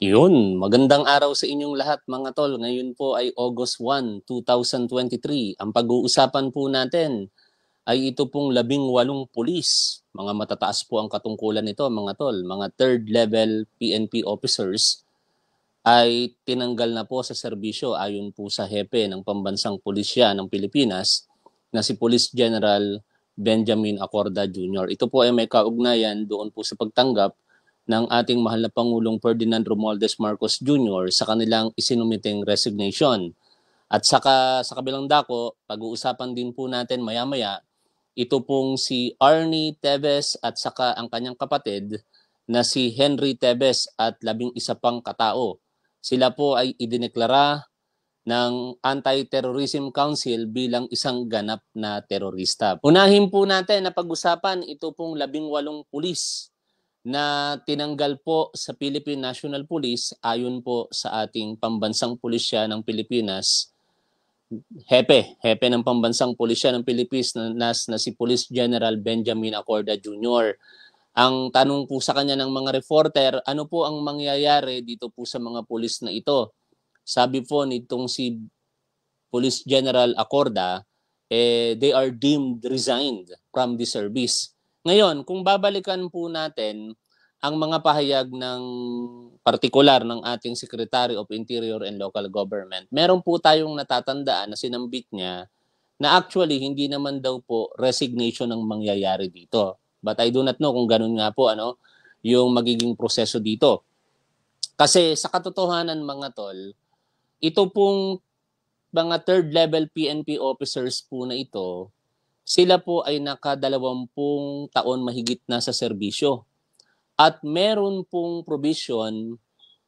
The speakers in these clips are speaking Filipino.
Yun, magandang araw sa inyong lahat mga tol. Ngayon po ay August 1, 2023. Ang pag-uusapan po natin ay ito pong labing walong pulis. Mga matataas po ang katungkulan nito mga tol. Mga third level PNP officers ay tinanggal na po sa serbisyo ayon po sa hepe ng pambansang pulisya ng Pilipinas na si Police General Benjamin Acorda Jr. Ito po ay may kaugnayan doon po sa pagtanggap ng ating mahal na Pangulong Ferdinand Romualdez Marcos Jr. sa kanilang isinumiteng resignation. At saka, sa kabilang dako, pag-uusapan din po natin maya-maya, ito pong si Arnie Teves at saka ang kanyang kapatid na si Henry Teves at labing isa pang katao. Sila po ay idineklara ng Anti-Terrorism Council bilang isang ganap na terorista. Unahin po natin na pag-usapan ito pong labing walong pulis na tinanggal po sa Philippine National Police ayon po sa ating pambansang pulisya ng Pilipinas. Hepe, hepe ng pambansang pulisya ng Pilipinas na, na si Police General Benjamin Acorda Jr. Ang tanong po sa kanya ng mga reporter, ano po ang mangyayari dito po sa mga pulis na ito? Sabi po nitong si Police General Acorda, eh, they are deemed resigned from the service ngayon, kung babalikan po natin ang mga pahayag ng partikular ng ating Secretary of Interior and Local Government, meron po tayong natatandaan na sinambit niya na actually hindi naman daw po resignation ang mangyayari dito. But I do not know kung ganun nga po ano yung magiging proseso dito. Kasi sa katotohanan mga tol, ito pong mga third level PNP officers po na ito, sila po ay nakadalawampung taon mahigit na sa serbisyo. At meron pong provision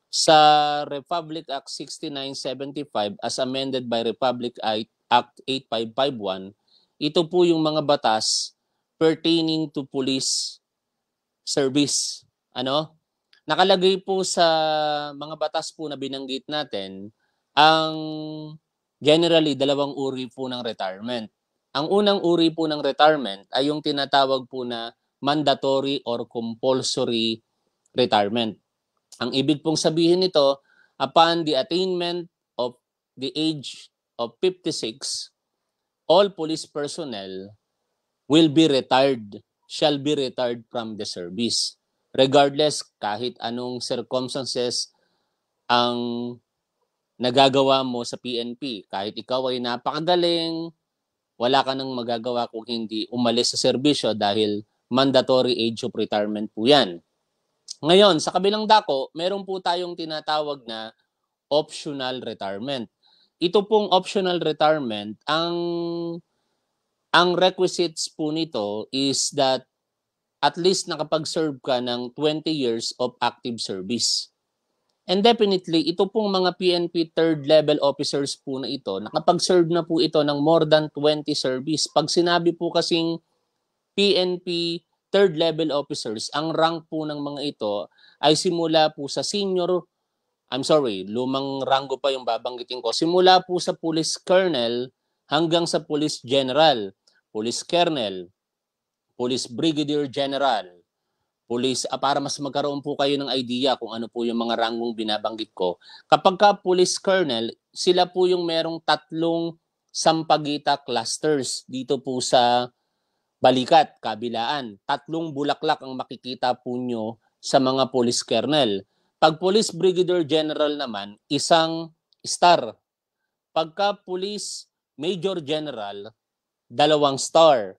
sa Republic Act 6975 as amended by Republic Act 8551, ito po yung mga batas pertaining to police service. Ano? Nakalagay po sa mga batas po na binanggit natin ang generally dalawang uri po ng retirement. Ang unang uri po ng retirement ay yung tinatawag po na mandatory or compulsory retirement. Ang ibig pong sabihin nito, upon the attainment of the age of 56, all police personnel will be retired, shall be retired from the service. Regardless kahit anong circumstances ang nagagawa mo sa PNP, kahit ikaw ay napakagaling, wala ka nang magagawa kung hindi umalis sa serbisyo dahil mandatory age of retirement po yan. Ngayon, sa kabilang dako, meron po tayong tinatawag na optional retirement. Ito pong optional retirement, ang ang requisites po nito is that at least nakapag-serve ka ng 20 years of active service. And definitely, ito pong mga PNP third level officers po na ito, nakapag-serve na po ito ng more than 20 service. Pag sinabi po kasing PNP third level officers, ang rank po ng mga ito ay simula po sa senior, I'm sorry, lumang rango pa yung babanggitin ko, simula po sa police colonel hanggang sa police general, police colonel, police brigadier general, police uh, ah, para mas magkaroon po kayo ng idea kung ano po yung mga ranggong binabanggit ko. Kapag ka police colonel, sila po yung merong tatlong Sampagita clusters dito po sa Balikat, Kabilaan. Tatlong bulaklak ang makikita po nyo sa mga police colonel. Pag police brigadier general naman, isang star. Pagka police major general, dalawang star.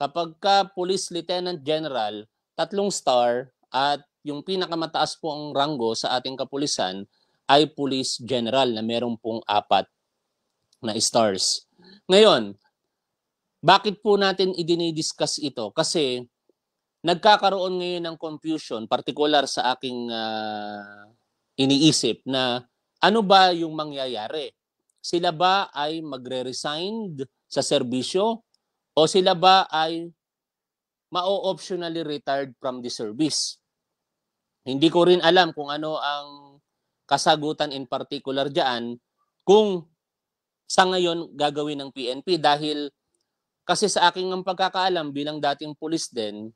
Kapag ka police lieutenant general, tatlong star at yung pinakamataas po ang ranggo sa ating kapulisan ay Police General na meron pong apat na stars. Ngayon, bakit po natin idinidiscuss ito? Kasi nagkakaroon ngayon ng confusion, particular sa aking uh, iniisip na ano ba yung mangyayari? Sila ba ay magre-resign sa serbisyo o sila ba ay mao-optionally retired from the service. Hindi ko rin alam kung ano ang kasagutan in particular diyan kung sa ngayon gagawin ng PNP dahil kasi sa aking ang pagkakaalam bilang dating pulis din,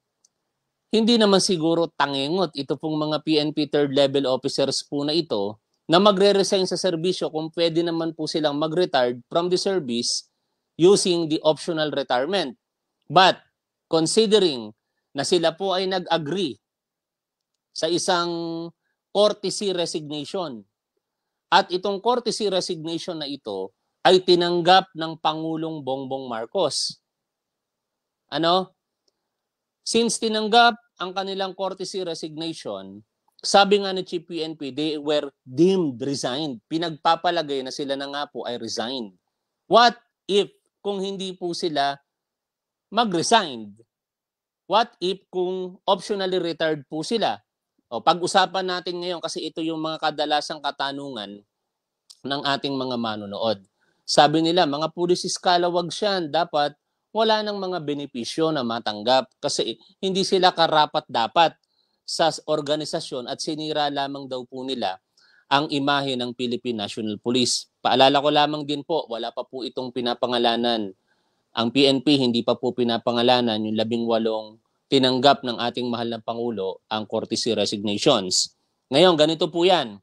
hindi naman siguro tangingot ito pong mga PNP third level officers po na ito na magre-resign sa serbisyo kung pwede naman po silang mag-retired from the service using the optional retirement. But considering na sila po ay nag-agree sa isang courtesy resignation. At itong courtesy resignation na ito ay tinanggap ng Pangulong Bongbong Marcos. Ano? Since tinanggap ang kanilang courtesy resignation, sabi nga ni Chief PNP, they were deemed resigned. Pinagpapalagay na sila na nga po ay resigned. What if kung hindi po sila mag-resigned? What if kung optionally retired po sila? O, pag-usapan natin ngayon kasi ito yung mga kadalasang katanungan ng ating mga manonood. Sabi nila, mga pulis iskalawag siyan, dapat wala nang mga benepisyo na matanggap kasi hindi sila karapat-dapat sa organisasyon at sinira lamang daw po nila ang imahe ng Philippine National Police. Paalala ko lamang din po, wala pa po itong pinapangalanan ang PNP hindi pa po pinapangalanan yung labing walong tinanggap ng ating mahal na Pangulo ang courtesy resignations. Ngayon, ganito po yan.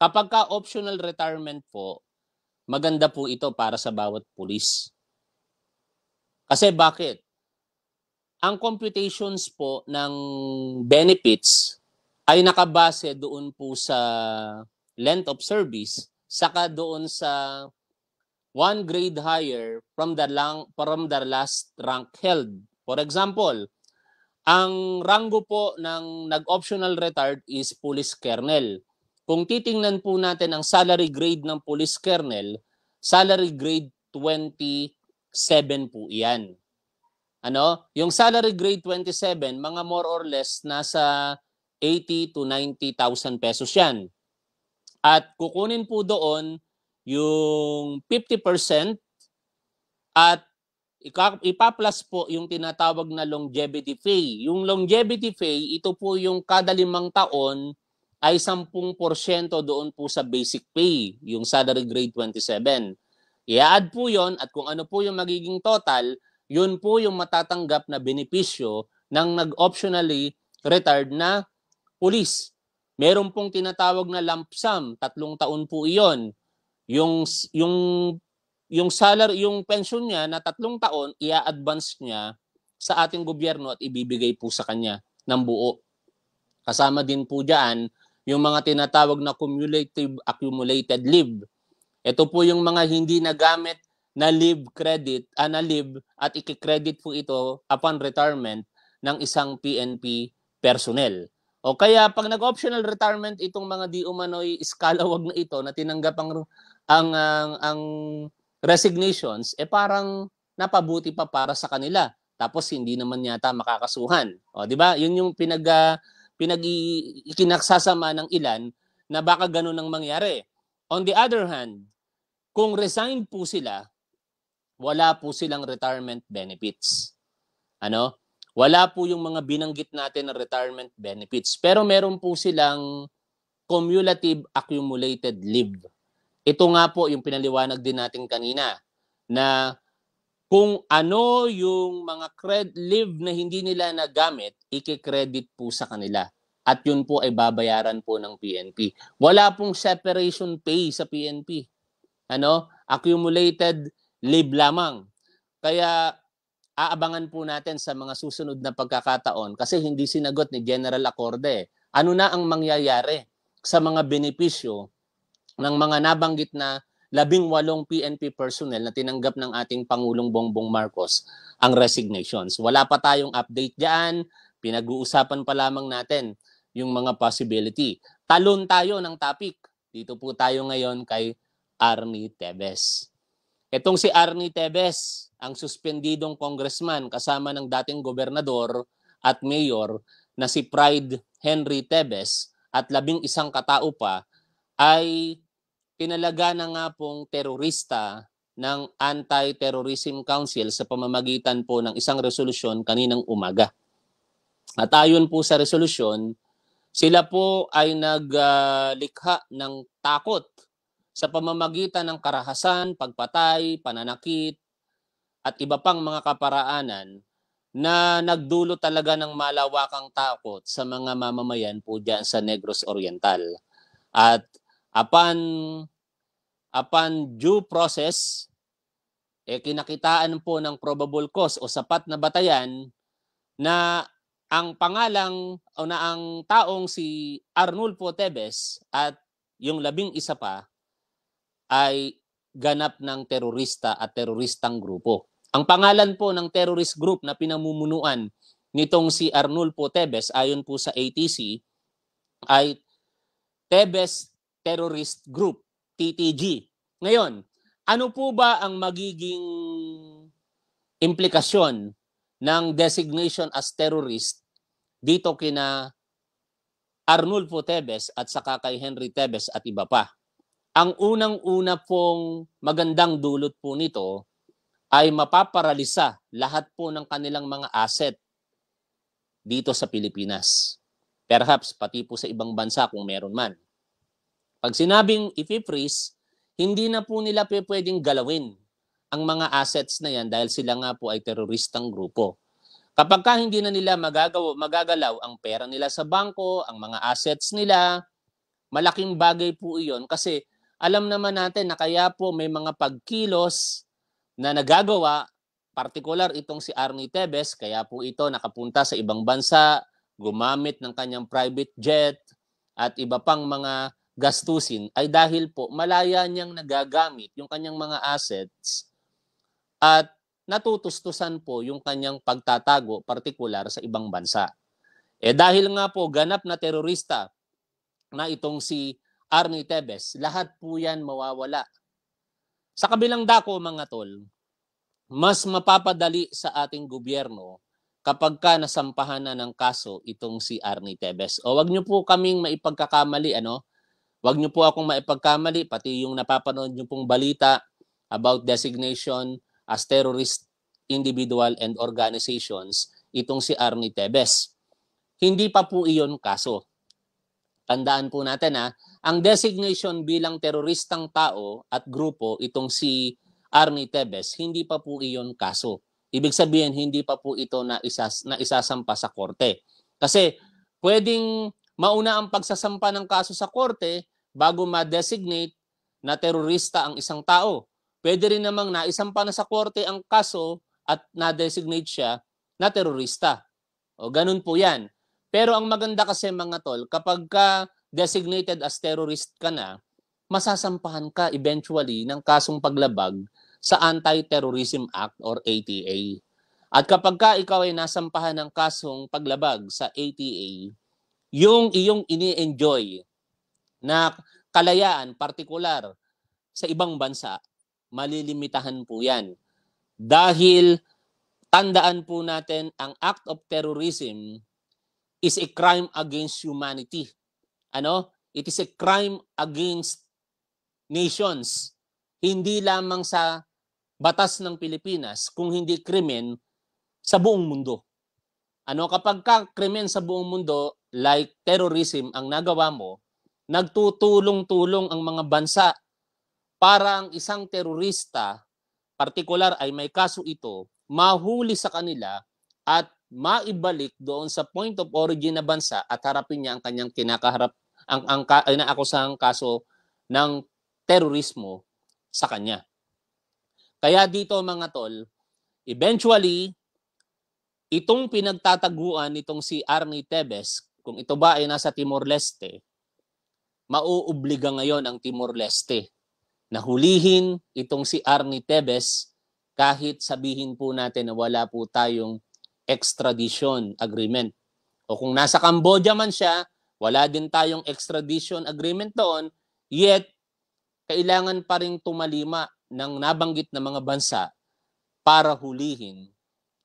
Kapag ka optional retirement po, maganda po ito para sa bawat pulis. Kasi bakit? Ang computations po ng benefits ay nakabase doon po sa length of service saka doon sa one grade higher from the, lang, from the last rank held. For example, ang rango po ng nag-optional retired is police colonel. Kung titingnan po natin ang salary grade ng police colonel, salary grade 27 po iyan. Ano? Yung salary grade 27, mga more or less nasa 80 to 90,000 pesos yan. At kukunin po doon yung 50% at ipa-plus po yung tinatawag na longevity fee. Yung longevity fee, ito po yung kada limang taon ay 10% doon po sa basic pay, yung salary grade 27. I-add po yon at kung ano po yung magiging total, yun po yung matatanggap na benepisyo ng nag-optionally retired na police. Meron pong tinatawag na lump sum, tatlong taon po iyon yung yung yung salary, yung pension niya na tatlong taon, ia-advance niya sa ating gobyerno at ibibigay po sa kanya ng buo. Kasama din po diyan yung mga tinatawag na cumulative accumulated leave. Ito po yung mga hindi nagamit na leave credit, uh, na leave at ikikredit po ito upon retirement ng isang PNP personnel. O kaya pag nag-optional retirement itong mga di umano'y iskalawag na ito na tinanggap ang ang ang, ang resignations eh parang napabuti pa para sa kanila tapos hindi naman yata makakasuhan. O di ba? Yun yung pinag uh, pinag ikinaksasama ng ilan na baka ganun ang mangyari. On the other hand, kung resign po sila, wala po silang retirement benefits. Ano? Wala po yung mga binanggit natin na retirement benefits. Pero meron po silang cumulative accumulated leave ito nga po yung pinaliwanag din natin kanina na kung ano yung mga cred live na hindi nila nagamit, i po sa kanila. At yun po ay babayaran po ng PNP. Wala pong separation pay sa PNP. Ano? Accumulated live lamang. Kaya aabangan po natin sa mga susunod na pagkakataon kasi hindi sinagot ni General Acorde ano na ang mangyayari sa mga benepisyo ng mga nabanggit na labing walong PNP personnel na tinanggap ng ating Pangulong Bongbong Marcos ang resignations. Wala pa tayong update diyan. Pinag-uusapan pa lamang natin yung mga possibility. Talon tayo ng topic. Dito po tayo ngayon kay Arnie Tebes. Itong si Arnie Tebes, ang suspendidong congressman kasama ng dating gobernador at mayor na si Pride Henry Tebes at labing isang katao pa ay pinalaga na nga pong terorista ng Anti-Terrorism Council sa pamamagitan po ng isang resolusyon kaninang umaga. At ayon po sa resolusyon, sila po ay naglikha uh, ng takot sa pamamagitan ng karahasan, pagpatay, pananakit, at iba pang mga kaparaanan na nagdulo talaga ng malawakang takot sa mga mamamayan po dyan sa Negros Oriental. At Upon, upon due process, eh, kinakitaan po ng probable cause o sapat na batayan na ang pangalang o na ang taong si Arnulfo Tebes at yung labing isa pa ay ganap ng terorista at teroristang grupo. Ang pangalan po ng terrorist group na pinamumunuan nitong si Arnulfo Tebes ayon po sa ATC ay Tebes Terrorist Group, TTG. Ngayon, ano po ba ang magiging implikasyon ng designation as terrorist dito kina Arnulfo Tebes at saka kay Henry Tebes at iba pa? Ang unang-una pong magandang dulot po nito ay mapaparalisa lahat po ng kanilang mga asset dito sa Pilipinas. Perhaps pati po sa ibang bansa kung meron man. Pag sinabing ipi-freeze, hindi na po nila pwedeng galawin ang mga assets na yan dahil sila nga po ay teroristang grupo. Kapag ka hindi na nila magagaw, magagalaw ang pera nila sa bangko, ang mga assets nila, malaking bagay po iyon kasi alam naman natin na kaya po may mga pagkilos na nagagawa, partikular itong si Arnie Tebes, kaya po ito nakapunta sa ibang bansa, gumamit ng kanyang private jet at iba pang mga gastusin ay dahil po malaya niyang nagagamit yung kanyang mga assets at natutustusan po yung kanyang pagtatago partikular sa ibang bansa. Eh dahil nga po ganap na terorista na itong si Arnie Tebes, lahat po yan mawawala. Sa kabilang dako mga tol, mas mapapadali sa ating gobyerno kapag ka nasampahan na ng kaso itong si Arnie Tebes. O wag niyo po kaming maipagkakamali ano, Huwag niyo po akong maipagkamali, pati yung napapanood niyo pong balita about designation as terrorist individual and organizations, itong si Arnie Tebes. Hindi pa po iyon kaso. Tandaan po natin ha, ah, ang designation bilang teroristang tao at grupo, itong si Arnie Tebes, hindi pa po iyon kaso. Ibig sabihin, hindi pa po ito na, isas, na isasampa sa korte. Kasi pwedeng mauna ang pagsasampa ng kaso sa korte, bago ma-designate na terorista ang isang tao. Pwede rin namang naisampa na sa korte ang kaso at na-designate siya na terorista. O ganun po yan. Pero ang maganda kasi mga tol, kapag ka designated as terrorist ka na, masasampahan ka eventually ng kasong paglabag sa Anti-Terrorism Act or ATA. At kapag ka ikaw ay nasampahan ng kasong paglabag sa ATA, yung iyong ini-enjoy na kalayaan partikular sa ibang bansa, malilimitahan po yan. Dahil tandaan po natin ang act of terrorism is a crime against humanity. Ano? It is a crime against nations. Hindi lamang sa batas ng Pilipinas kung hindi krimen sa buong mundo. Ano kapag ka krimen sa buong mundo like terrorism ang nagawa mo, nagtutulong-tulong ang mga bansa para ang isang terorista, partikular ay may kaso ito, mahuli sa kanila at maibalik doon sa point of origin na bansa at harapin niya ang kanyang kinakaharap ang ang ay kaso ng terorismo sa kanya. Kaya dito mga tol, eventually itong pinagtataguan nitong si Arnie Tebes, kung ito ba ay nasa Timor Leste, mauobliga ngayon ang Timor-Leste na hulihin itong si Arnie Tebes kahit sabihin po natin na wala po tayong extradition agreement. O kung nasa Cambodia man siya, wala din tayong extradition agreement doon, yet kailangan pa rin tumalima ng nabanggit na mga bansa para hulihin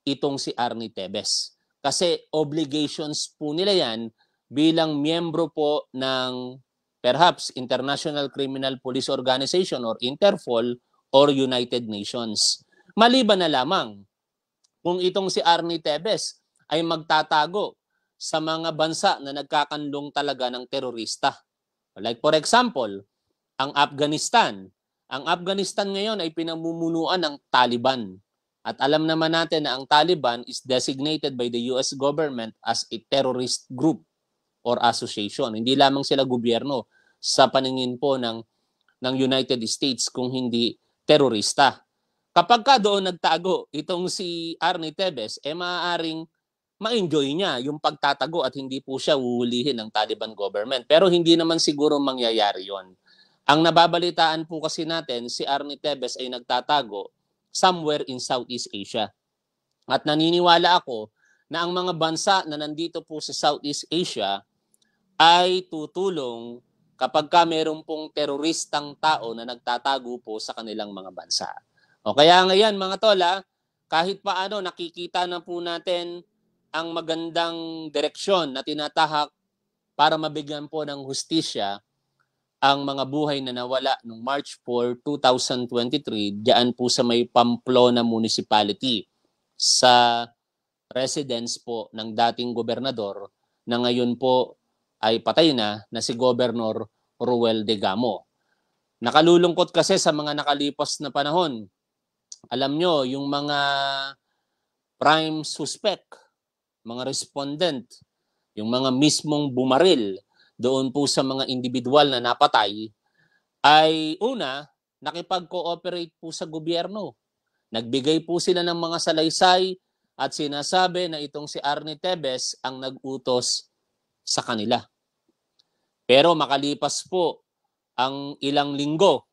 itong si Arnie Tebes. Kasi obligations po nila yan bilang miyembro po ng perhaps International Criminal Police Organization or Interpol or United Nations. Maliban na lamang kung itong si Arnie Tebes ay magtatago sa mga bansa na nagkakanlong talaga ng terorista. Like for example, ang Afghanistan. Ang Afghanistan ngayon ay pinamumunuan ng Taliban. At alam naman natin na ang Taliban is designated by the US government as a terrorist group or association. Hindi lamang sila gobyerno sa paningin po ng ng United States kung hindi terorista. Kapag ka doon nagtago itong si Arnie Tebes, eh maaaring ma-enjoy niya yung pagtatago at hindi po siya uulihin ng Taliban government. Pero hindi naman siguro mangyayari yon. Ang nababalitaan po kasi natin, si Arnie Tebes ay nagtatago somewhere in Southeast Asia. At naniniwala ako na ang mga bansa na nandito po sa Southeast Asia ay tutulong kapag ka meron pong teroristang tao na nagtatago po sa kanilang mga bansa. O kaya ngayon mga tola, ah, kahit pa ano nakikita na po natin ang magandang direksyon na tinatahak para mabigyan po ng hustisya ang mga buhay na nawala noong March 4, 2023 diyan po sa may Pamplona Municipality sa residence po ng dating gobernador na ngayon po ay patay na na si Governor Ruel de Gamo. Nakalulungkot kasi sa mga nakalipas na panahon. Alam nyo, yung mga prime suspect, mga respondent, yung mga mismong bumaril doon po sa mga individual na napatay, ay una, nakipag-cooperate po sa gobyerno. Nagbigay po sila ng mga salaysay at sinasabi na itong si Arne Tebes ang nag-utos sa kanila. Pero makalipas po ang ilang linggo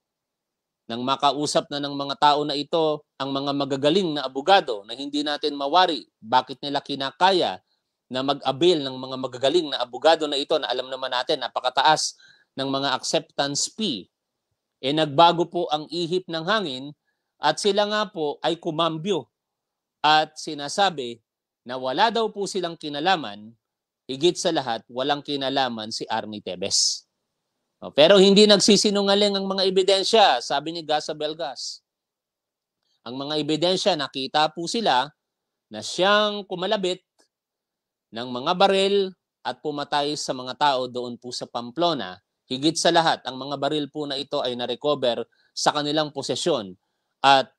nang makausap na ng mga tao na ito ang mga magagaling na abogado na hindi natin mawari bakit nila kinakaya na mag-avail ng mga magagaling na abogado na ito na alam naman natin napakataas ng mga acceptance fee. E nagbago po ang ihip ng hangin at sila nga po ay kumambyo at sinasabi na wala daw po silang kinalaman Higit sa lahat, walang kinalaman si Army Tebes. pero hindi nagsisinungaling ang mga ebidensya, sabi ni Gasa Belgas. Ang mga ebidensya, nakita po sila na siyang kumalabit ng mga baril at pumatay sa mga tao doon po sa Pamplona. Higit sa lahat, ang mga baril po na ito ay na-recover sa kanilang posesyon at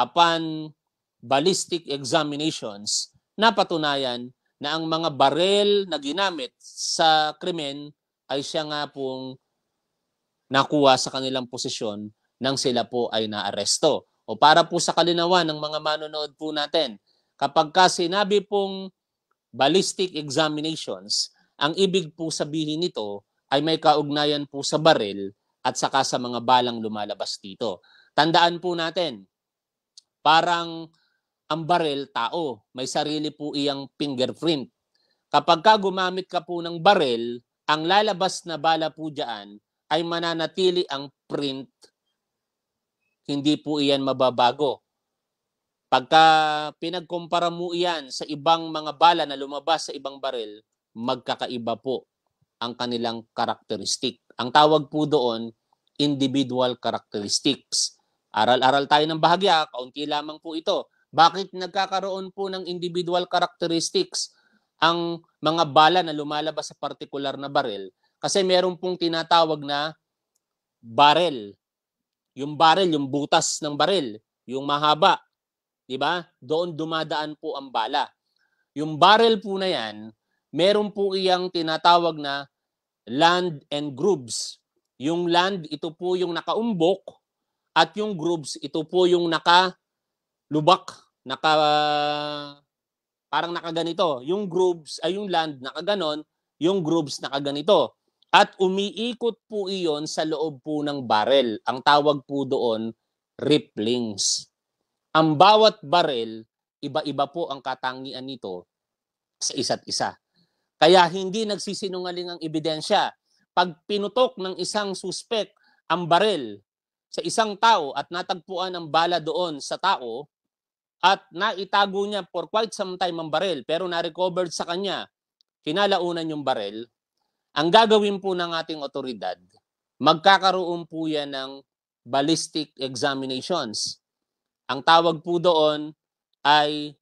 upon ballistic examinations, napatunayan na ang mga barel na ginamit sa krimen ay siya nga pong nakuha sa kanilang posisyon nang sila po ay naaresto. O para po sa kalinawan ng mga manonood po natin, kapag ka sinabi pong ballistic examinations, ang ibig po sabihin nito ay may kaugnayan po sa baril at saka sa mga balang lumalabas dito. Tandaan po natin, parang ang barel tao. May sarili po iyang fingerprint. Kapag ka gumamit ka po ng barel, ang lalabas na bala po dyan ay mananatili ang print. Hindi po iyan mababago. Pagka pinagkumpara mo iyan sa ibang mga bala na lumabas sa ibang barel, magkakaiba po ang kanilang karakteristik. Ang tawag po doon, individual characteristics. Aral-aral tayo ng bahagya, kaunti lamang po ito. Bakit nagkakaroon po ng individual characteristics ang mga bala na lumalabas sa particular na barrel? Kasi meron pong tinatawag na barrel. Yung barrel, yung butas ng barrel, yung mahaba, 'di ba? Doon dumadaan po ang bala. Yung barrel po na 'yan, meron po iyang tinatawag na land and grooves. Yung land, ito po yung nakaumbok at yung grooves, ito po yung nakalubak naka parang nakaganito, yung grooves ay yung land nakaganon, yung grooves nakaganito. At umiikot po iyon sa loob po ng barrel. Ang tawag po doon, ripplings. Ang bawat barrel, iba-iba po ang katangian nito sa isa't isa. Kaya hindi nagsisinungaling ang ebidensya. Pag pinutok ng isang suspek ang barrel sa isang tao at natagpuan ang bala doon sa tao, at naitago niya for quite some time ang barel pero na-recovered sa kanya kinalaunan yung barel. Ang gagawin po ng ating otoridad, magkakaroon po yan ng ballistic examinations. Ang tawag po doon ay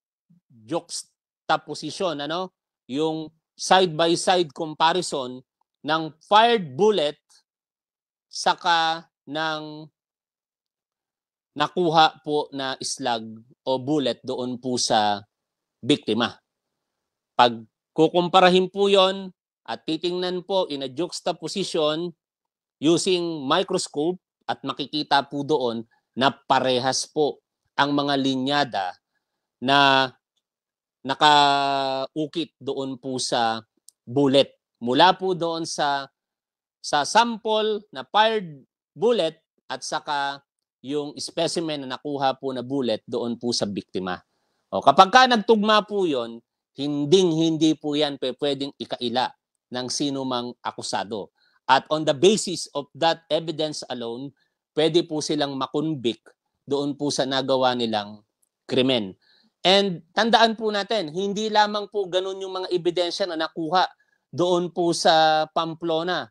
juxtaposition, ano? Yung side-by-side -side comparison ng fired bullet saka ng nakuha po na slug o bullet doon po sa biktima. Pag kukumparahin po yon at titingnan po in a juxtaposition using microscope at makikita po doon na parehas po ang mga linyada na nakaukit doon po sa bullet. Mula po doon sa sa sample na fired bullet at saka yung specimen na nakuha po na bullet doon po sa biktima. O, kapag ka nagtugma po yon, hindi hindi po yan pwedeng ikaila ng sino mang akusado. At on the basis of that evidence alone, pwede po silang makunbik doon po sa nagawa nilang krimen. And tandaan po natin, hindi lamang po ganun yung mga ebidensya na nakuha doon po sa Pamplona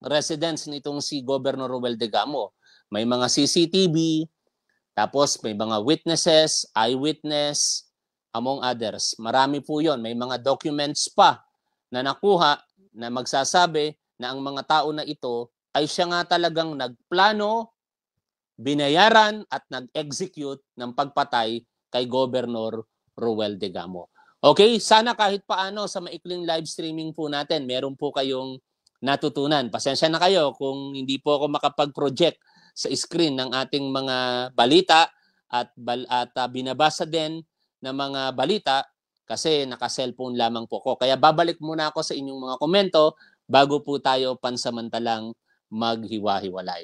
residence nitong si Governor Ruel de Gamo. May mga CCTV, tapos may mga witnesses, eyewitness, among others. Marami po yon. May mga documents pa na nakuha na magsasabi na ang mga tao na ito ay siya nga talagang nagplano, binayaran at nag-execute ng pagpatay kay Governor Ruel de Gamo. Okay, sana kahit paano sa maikling live streaming po natin, meron po kayong natutunan. Pasensya na kayo kung hindi po ako makapag-project sa screen ng ating mga balita at, bal, at uh, binabasa din ng mga balita kasi naka-cellphone lamang po ko. Kaya babalik muna ako sa inyong mga komento bago po tayo pansamantalang maghiwa-hiwalay.